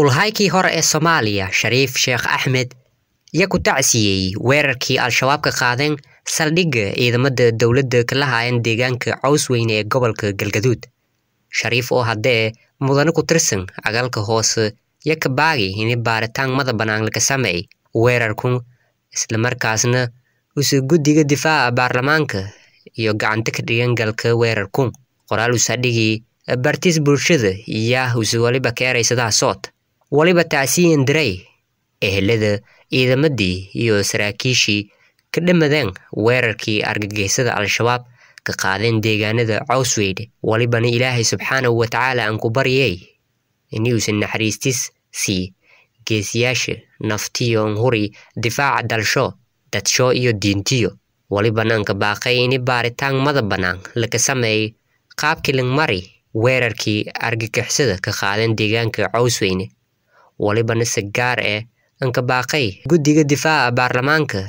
ulhaykii hore ee soomaaliya shariif sheekh axmed ayaa ku tacsiyeeyey weerarkii al shabaabka qaadeen saldhigga ciidamada dowladda kalahaayeen deegaanka cows weyne ee gobolka galgaduud shariif oo haddee eh mudane ku tirsan agaalka hoose iyo baagi ini baaritaan mada bannaan laga sameey weerarku islamarkaasna usuu guddiga difaaca baarlamaanka iyo gacanta ka dhigan galka weerarku qoraal usadhigii bartiis bulshada iyaa usuu ka eraysadaha sood waliba tacsiyan daray ehelada ciidamadii iyo saraakiishii ka dhammadeen weerarkii argagixisada al-shabaab ka qaadeen deegaanada cawsweyd walibana ilaahay subxaanahu watacaala aan ku baryay inuusan naxariistis sii geesiyaasha naftiyo unhuri difaaca dalsho dadsho iyo diintiyo walibana baaqay ini baaritaan mada bannaan laka sameeyay qaabkii langmari weerarkii argagixisada ka qaadeen deegaanka cawsweyne walibana si gaar ah eh, anka baaqay guddiga difaaca baarlamaanka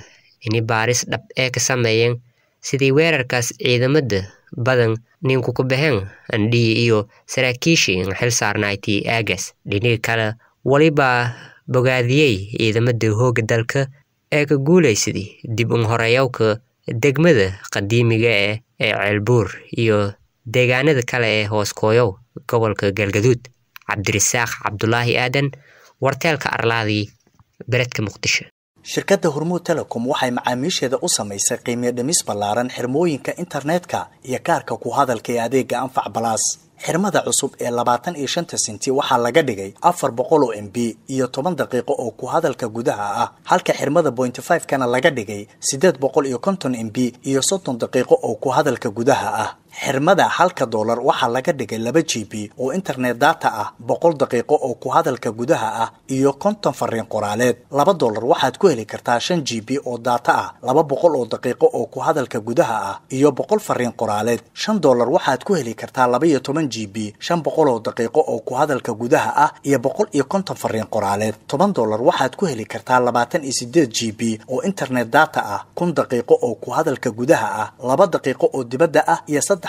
inay baaris dhab ee eh ka sameeyeen sidii weerarkaas ciidamada badan ninku ku baxeen andhiyi iyo saraakiishii xil saarnaaytii aagas dhinihi kale walibaa bogaadiyey ciidamada hooga dalka ee ka guulaysaday dib un horeyawka degmada qadiimiga ah ee ceelbuur iyo deegaanada kale ee hooskooyow gobolka galgaduud cabdirasaaq cabdulaahi aadan warteelka arlaadii beredka muqdisho shirkadda hormuud telecom waxay macaamiisheeda u samaysay qiimiyo dhimis ballaaran xirmooyinka internetka iyo kaarka ku hadalka ee adeega anfac balaas xirmada cusub ee labaatan iyo shanta sinti waxaa laga dhigay afar boqol oo m b iyo toban daqiiqo oo ku hadalka gudaha ah halka xirmada pointy five kana laga dhigay siddeed boqol iyo konton m b iyo soddon daqiiqo oo ku hadalka gudaha ah xirmada halka doolar waxaa laga dhigay laba g b oo internet data ah boqol daqiiqo oo ku hadalka gudaha ah iyo konton fariin qoraaleed laba doolar waxaad ku heli kartaa shan g b oo data ah laba boqol oo daqiiqo oo ku hadalka gudaha ah iyo boqol fariin qoraaleed shan doolar waxaad ku heli kartaa laba iyo toban g b shan boqol oo daqiiqo oo ku hadalka gudaha ah iyo boqol iyo konton fariin qoraaleed toban doolar waxaad ku heli kartaa labaatan iyo sideed g b oo internet data ah kun daqiiqo oo ku hadalka gudaha ah laba daqiiqo oo dibadda ah iyo saddex